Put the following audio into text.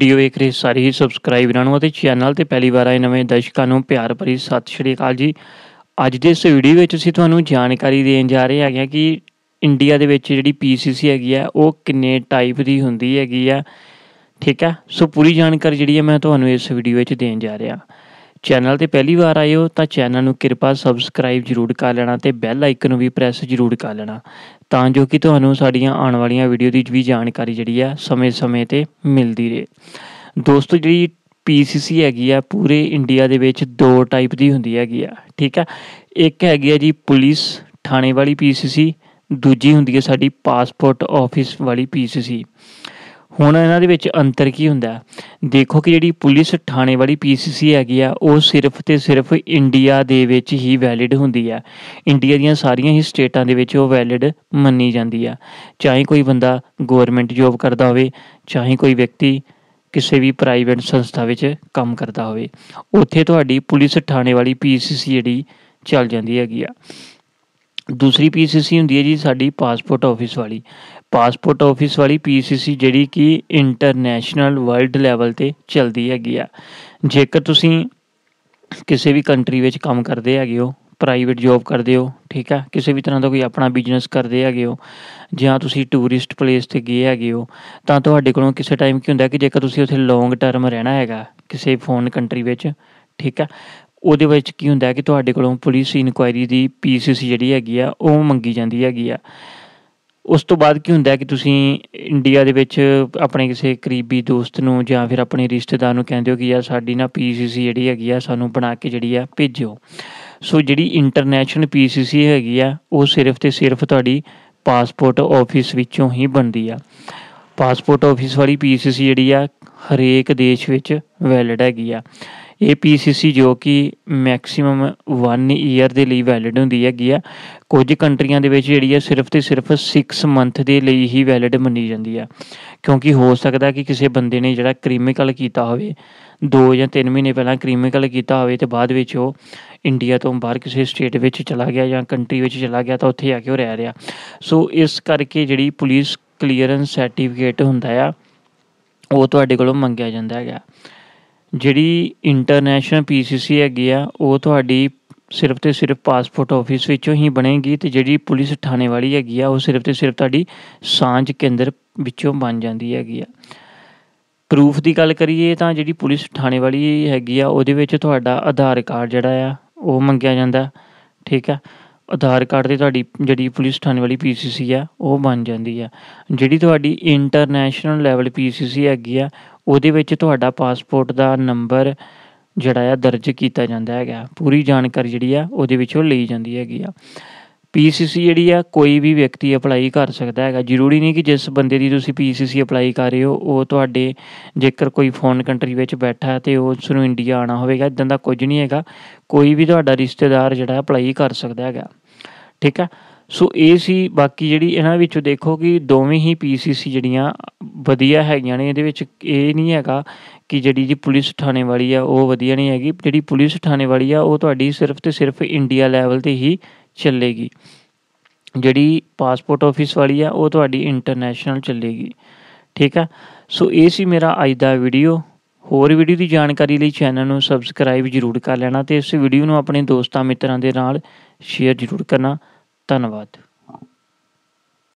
video ਵੇਖ ਰਹੇ ਸਾਰੇ ਹੀ ਸਬਸਕ੍ਰਾਈਬਰਾਂ ਨੂੰ ਅਤੇ ਚੈਨਲ ਤੇ ਪਹਿਲੀ ਵਾਰ ਆਏ ਨਵੇਂ ਦਰਸ਼ਕਾਂ ਨੂੰ ਪਿਆਰ ਭਰੀ ਸਤਿ ਸ਼੍ਰੀ ਅਕਾਲ ਜੀ ਅੱਜ ਦੇ ਇਸ ਵੀਡੀਓ ਵਿੱਚ ਅਸੀਂ ਤੁਹਾਨੂੰ ਜਾਣਕਾਰੀ ਦੇਣ ਜਾ ਰਹੇ ਹਾਂ ਕਿ ਇੰਡੀਆ ਦੇ ਵਿੱਚ ਜਿਹੜੀ ਪੀਸੀਸੀ ਹੈਗੀ ਆ ਉਹ ਕਿੰਨੇ ਟਾਈਪ ਦੀ ਹੁੰਦੀ ਹੈਗੀ ਆ ਠੀਕ ਹੈ ਸੋ ਪੂਰੀ ਜਾਣਕਾਰੀ ਜਿਹੜੀ ਹੈ ਮੈਂ ਤੁਹਾਨੂੰ ਇਸ ਵੀਡੀਓ ਵਿੱਚ ਦੇਣ ਜਾ ਰਿਹਾ ਚੈਨਲ ਤੇ ਪਹਿਲੀ ਵਾਰ ਆਏ ਹੋ ਤਾਂ ਚੈਨਲ ਨੂੰ ਕਿਰਪਾ ਸਬਸਕ੍ਰਾਈਬ ਜ਼ਰੂਰ ਕਰ ਲੈਣਾ ਤੇ ਬੈਲ ਆਈਕਨ ਨੂੰ ਵੀ ਪ੍ਰੈਸ ਜ਼ਰੂਰ ਕਰ ਲੈਣਾ ਤਾਂ ਜੋ ਕਿ ਤੁਹਾਨੂੰ ਸਾਡੀਆਂ ਆਉਣ ਵਾਲੀਆਂ ਵੀਡੀਓ ਦੀ ਵੀ ਜਾਣਕਾਰੀ ਜਿਹੜੀ ਆ ਸਮੇਂ-ਸਮੇਂ ਤੇ ਮਿਲਦੀ ਰਹੇ ਦੋਸਤੋ ਜਿਹੜੀ ਪੀਸੀਸੀ ਹੈਗੀ ਆ ਪੂਰੇ ਇੰਡੀਆ ਦੇ ਵਿੱਚ ਦੋ ਟਾਈਪ ਦੀ ਹੁੰਦੀ ਹੈਗੀ ਆ ਠੀਕ ਆ ਇੱਕ ਹੈਗੀ ਆ ਜੀ ਪੁਲਿਸ ਥਾਣੇ ਵਾਲੀ ਪੀਸੀਸੀ ਦੂਜੀ ਹੁੰਦੀ ਹੈ ਸਾਡੀ ਪਾਸਪੋਰਟ ਆਫਿਸ ਵਾਲੀ ਪੀਸੀਸੀ ਹੁਣ ਇਹਨਾਂ ਦੇ ਵਿੱਚ ਅੰਤਰ ਕੀ ਹੁੰਦਾ ਦੇਖੋ ਕਿ ਜਿਹੜੀ ਪੁਲਿਸ ਥਾਣੇ ਵਾਲੀ ਪੀਸੀਸੀ ਹੈਗੀ ਆ ਉਹ ਸਿਰਫ ਤੇ ਸਿਰਫ ਇੰਡੀਆ ਦੇ ਵਿੱਚ ਹੀ ਵੈਲਿਡ ਹੁੰਦੀ ਆ ਇੰਡੀਆ ਦੀਆਂ ਸਾਰੀਆਂ ਹੀ ਸਟੇਟਾਂ ਦੇ ਵਿੱਚ ਉਹ ਵੈਲਿਡ ਮੰਨੀ ਜਾਂਦੀ ਆ ਚਾਹੇ ਕੋਈ ਬੰਦਾ ਗਵਰਨਮੈਂਟ ਜੋਬ ਕਰਦਾ ਹੋਵੇ ਚਾਹੇ ਕੋਈ ਵਿਅਕਤੀ ਕਿਸੇ ਵੀ ਪ੍ਰਾਈਵੇਟ ਸੰਸਥਾ ਵਿੱਚ ਕੰਮ ਕਰਦਾ ਹੋਵੇ ਉੱਥੇ ਤੁਹਾਡੀ ਪੁਲਿਸ ਥਾਣੇ ਵਾਲੀ ਪੀਸੀਸੀ ਜਿਹੜੀ ਚੱਲ ਜਾਂਦੀ ਹੈਗੀ ਆ ਦੂਸਰੀ ਪੀਸੀਸੀ ਹੁੰਦੀ ਹੈ ਜੀ ਸਾਡੀ ਪਾਸਪੋਰਟ ਆਫਿਸ ਵਾਲੀ ਪਾਸਪੋਰਟ ਆਫਿਸ ਵਾਲੀ ਪੀਸੀਸੀ ਜਿਹੜੀ ਕਿ ਇੰਟਰਨੈਸ਼ਨਲ ਵਰਲਡ ਲੈਵਲ ਤੇ ਚੱਲਦੀ ਹੈਗੀ ਆ ਜੇਕਰ ਤੁਸੀਂ ਕਿਸੇ ਵੀ ਕੰਟਰੀ ਵਿੱਚ ਕੰਮ ਕਰਦੇ ਹੈਗੇ ਹੋ ਪ੍ਰਾਈਵੇਟ ਜੌਬ ਕਰਦੇ ਹੋ ਠੀਕ ਆ ਕਿਸੇ ਵੀ ਤਰ੍ਹਾਂ ਦਾ ਕੋਈ ਆਪਣਾ ਬਿਜ਼ਨਸ ਕਰਦੇ ਹੈਗੇ ਹੋ ਜਾਂ ਤੁਸੀਂ ਟੂਰਿਸਟ ਪਲੇਸ ਤੇ ਗਏ ਹੈਗੇ ਹੋ ਤਾਂ ਤੁਹਾਡੇ ਕੋਲੋਂ ਕਿਸੇ ਟਾਈਮ ਕੀ ਹੁੰਦਾ ਕਿ ਜੇਕਰ ਤੁਸੀਂ ਉੱਥੇ ਲੌਂਗ ਟਰਮ ਰਹਿਣਾ ਹੈਗਾ ਕਿਸੇ ਫੋਰਨ ਕੰਟਰੀ ਵਿੱਚ ਠੀਕ ਆ ਉਹਦੇ ਵਿੱਚ ਕੀ ਹੁੰਦਾ ਕਿ ਤੁਹਾਡੇ ਕੋਲੋਂ ਪੁਲਿਸ ਇਨਕੁਆਇਰੀ ਦੀ ਪੀਸੀਸੀ ਜਿਹੜੀ ਹੈਗੀ ਆ ਉਹ ਮੰਗੀ ਜਾਂਦੀ ਹੈਗੀ ਆ ਉਸ ਤੋਂ ਬਾਅਦ ਕੀ ਹੁੰਦਾ ਕਿ ਤੁਸੀਂ ਇੰਡੀਆ ਦੇ ਵਿੱਚ ਆਪਣੇ ਕਿਸੇ ਕਰੀਬੀ ਦੋਸਤ ਨੂੰ ਜਾਂ ਫਿਰ ਆਪਣੇ ਰਿਸ਼ਤੇਦਾਰ ਨੂੰ ਕਹਿੰਦੇ ਹੋ ਕਿ ਯਾਰ ਸਾਡੀ ਨਾ ਪੀਸੀਸੀ ਜਿਹੜੀ ਹੈਗੀ ਆ ਸਾਨੂੰ ਬਣਾ ਕੇ ਜਿਹੜੀ ਆ ਭੇਜੋ ਸੋ ਜਿਹੜੀ ਇੰਟਰਨੈਸ਼ਨਲ ਪੀਸੀਸੀ ਹੈਗੀ ਆ ਉਹ ਸਿਰਫ ਤੇ ਸਿਰਫ ਤੁਹਾਡੀ ਪਾਸਪੋਰਟ ਆਫਿਸ ਵਿੱਚੋਂ ਹੀ ਬਣਦੀ ਆ ਪਾਸਪੋਰਟ ਆਫਿਸ ਵਾਲੀ ਪੀਸੀਸੀ ਜਿਹੜੀ ਆ ਹਰੇਕ ਦੇਸ਼ ਵਿੱਚ ਵੈਲਿਡ ਹੈਗੀ ਆ ਪੀਸੀਸੀ ਜੋ ਕਿ ਮੈਕਸਿਮਮ 1 ਈਅਰ ਦੇ ਲਈ ਵੈਲਿਡ ਹੁੰਦੀ ਹੈਗੀ ਆ ਕੁਝ ਕੰਟਰੀਆਂ ਦੇ ਵਿੱਚ ਜਿਹੜੀ ਹੈ ਸਿਰਫ ਤੇ ਸਿਰਫ 6 ਮੰਥ ਦੇ ਲਈ ਹੀ ਵੈਲਿਡ ਮੰਨੀ ਜਾਂਦੀ ਆ ਕਿਉਂਕਿ ਹੋ ਸਕਦਾ ਕਿ ਕਿਸੇ ਬੰਦੇ ਨੇ ਜਿਹੜਾ ਕ੍ਰੀਮੀਕਲ ਕੀਤਾ ਹੋਵੇ 2 ਜਾਂ 3 ਮਹੀਨੇ ਪਹਿਲਾਂ ਕ੍ਰੀਮੀਕਲ ਕੀਤਾ ਹੋਵੇ ਤੇ ਬਾਅਦ ਵਿੱਚ ਉਹ ਇੰਡੀਆ ਤੋਂ ਬਾਹਰ ਕਿਸੇ ਸਟੇਟ ਵਿੱਚ ਚਲਾ ਗਿਆ ਜਾਂ ਕੰਟਰੀ ਵਿੱਚ ਚਲਾ ਗਿਆ ਤਾਂ ਉੱਥੇ ਆ ਕੇ ਉਹ ਰਹਿ ਰਿਹਾ ਸੋ ਇਸ ਕਰਕੇ ਜਿਹੜੀ ਪੁਲਿਸ ਕਲੀਅਰੈਂਸ ਸਰਟੀਫਿਕੇਟ ਹੁੰਦਾ ਆ ਉਹ ਤੁਹਾਡੇ ਕੋਲੋਂ ਮੰਗਿਆ ਜਾਂਦਾ ਹੈਗਾ ਜਿਹੜੀ ਇੰਟਰਨੈਸ਼ਨਲ ਪੀਸੀਸੀ ਹੈਗੀ ਆ ਉਹ ਤੁਹਾਡੀ ਸਿਰਫ ਤੇ ਸਿਰਫ ਪਾਸਪੋਰਟ ਆਫਿਸ ਵਿੱਚੋਂ ਹੀ ਬਣੇਗੀ ਤੇ ਜਿਹੜੀ ਪੁਲਿਸ ਥਾਣੇ ਵਾਲੀ ਹੈਗੀ ਆ ਉਹ ਸਿਰਫ ਤੇ ਸਿਰਫ ਤੁਹਾਡੀ ਸਾਂਝ ਕੇਂਦਰ ਵਿੱਚੋਂ ਬਣ ਜਾਂਦੀ ਹੈਗੀ ਆ ਪ੍ਰੂਫ ਦੀ ਗੱਲ ਕਰੀਏ ਤਾਂ ਜਿਹੜੀ ਪੁਲਿਸ ਥਾਣੇ ਵਾਲੀ ਹੈਗੀ ਆ ਉਹਦੇ ਵਿੱਚ ਤੁਹਾਡਾ ਆਧਾਰ ਕਾਰਡ ਜਿਹੜਾ ਆ ਉਹ ਮੰਗਿਆ ਜਾਂਦਾ ਠੀਕ ਆ ਆਧਾਰ ਕਾਰਡ ਤੇ ਤੁਹਾਡੀ ਜਿਹੜੀ ਪੁਲਿਸ ਥਾਣੇ ਵਾਲੀ ਪੀਸੀਸੀ ਆ ਉਹ ਬਣ ਜਾਂਦੀ ਆ ਜਿਹੜੀ ਤੁਹਾਡੀ ਇੰਟਰਨੈਸ਼ਨਲ ਲੈਵਲ ਪੀਸੀਸੀ ਹੈਗੀ ਆ ਉਹਦੇ ਵਿੱਚ ਤੁਹਾਡਾ ਪਾਸਪੋਰਟ ਦਾ ਨੰਬਰ ਜਿਹੜਾ ਆ ਦਰਜ ਕੀਤਾ ਜਾਂਦਾ ਹੈਗਾ ਪੂਰੀ ਜਾਣਕਾਰੀ ਜਿਹੜੀ ਆ ਉਹਦੇ ਵਿੱਚੋਂ ਲਈ ਜਾਂਦੀ ਹੈਗੀ ਆ ਪੀਸੀਸੀ ਜਿਹੜੀ ਆ ਕੋਈ ਵੀ ਵਿਅਕਤੀ ਅਪਲਾਈ ਕਰ ਸਕਦਾ ਹੈਗਾ ਜ਼ਰੂਰੀ ਨਹੀਂ ਕਿ ਜਿਸ ਬੰਦੇ ਦੀ ਤੁਸੀਂ ਪੀਸੀਸੀ ਅਪਲਾਈ ਕਰ ਰਹੇ ਹੋ ਉਹ ਤੁਹਾਡੇ ਜੇਕਰ ਕੋਈ ਫੋਨ ਕੰਟਰੀ ਵਿੱਚ ਬੈਠਾ ਹੈ ਤੇ ਉਹ ਉਸ ਨੂੰ ਇੰਡੀਆ ਆਣਾ ਹੋਵੇਗਾ ਇਦਾਂ ਦਾ ਕੁਝ ਨਹੀਂ ਹੈਗਾ ਕੋਈ ਵੀ ਤੁਹਾਡਾ ਰਿਸ਼ਤੇਦਾਰ ਜਿਹੜਾ ਅਪਲਾਈ ਕਰ ਸਕਦਾ ਹੈਗਾ ਠੀਕ ਹੈ ਸੋ ਇਹ ਸੀ ਬਾਕੀ ਜਿਹੜੀ ਇਹਨਾਂ ਵਿੱਚੋਂ ਦੇਖੋ ਕਿ ਦੋਵੇਂ ਹੀ ਪੀਸੀਸੀ ਜਿਹੜੀਆਂ ਵਧੀਆ ਹੈਗੀਆਂ ਨੇ ਇਹਦੇ ਵਿੱਚ ਇਹ ਨਹੀਂ ਹੈਗਾ ਕਿ ਜਿਹੜੀ ਜੀ ਪੁਲਿਸ ਥਾਣੇ ਵਾਲੀ ਆ ਉਹ ਵਧੀਆ ਨਹੀਂ ਹੈਗੀ ਜਿਹੜੀ ਪੁਲਿਸ ਥਾਣੇ ਵਾਲੀ ਆ ਉਹ ਤੁਹਾਡੀ ਸਿਰਫ ਤੇ ਸਿਰਫ ਇੰਡੀਆ ਲੈਵਲ ਤੇ ਹੀ ਚੱਲੇਗੀ ਜਿਹੜੀ ਪਾਸਪੋਰਟ ਆਫਿਸ ਵਾਲੀ ਆ ਉਹ ਤੁਹਾਡੀ ਇੰਟਰਨੈਸ਼ਨਲ ਚੱਲੇਗੀ ਠੀਕ ਆ ਸੋ ਇਹ ਸੀ ਮੇਰਾ ਅੱਜ ਦਾ ਵੀਡੀਓ ਹੋਰ ਵੀਡੀਓ ਦੀ ਜਾਣਕਾਰੀ ਲਈ ਚੈਨਲ ਨੂੰ ਸਬਸਕ੍ਰਾਈਬ ਜਰੂਰ ਕਰ ਲੈਣਾ ਤੇ ਇਸ ਵੀਡੀਓ ਨੂੰ ਆਪਣੇ ਦੋਸਤਾਂ ਮਿੱਤਰਾਂ ਦੇ ਨਾਲ ਸ਼ੇਅਰ ਜਰੂਰ ਕਰਨਾ ਧੰਨਵਾਦ